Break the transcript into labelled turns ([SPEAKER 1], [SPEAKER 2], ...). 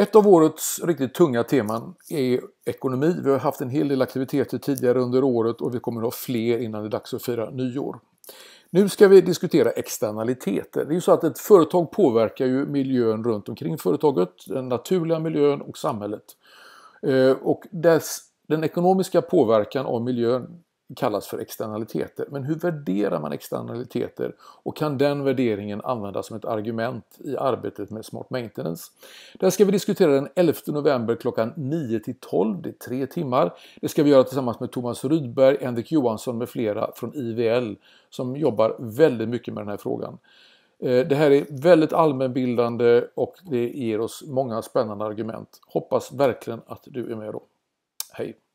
[SPEAKER 1] Ett av årets riktigt tunga teman är ekonomi. Vi har haft en hel del aktiviteter tidigare under året och vi kommer att ha fler innan det är dags att fira nyår. Nu ska vi diskutera externaliteter. Det är ju så att ett företag påverkar ju miljön runt omkring företaget, den naturliga miljön och samhället. Eh, och dess, den ekonomiska påverkan av miljön kallas för externaliteter. Men hur värderar man externaliteter och kan den värderingen användas som ett argument i arbetet med Smart Maintenance? Det här ska vi diskutera den 11 november klockan 9 till 12, det är tre timmar. Det ska vi göra tillsammans med Thomas Rydberg, Henrik Johansson med flera från IVL som jobbar väldigt mycket med den här frågan. Eh, det här är väldigt allmänbildande och det ger oss många spännande argument. Hoppas verkligen att du är med då. Hej!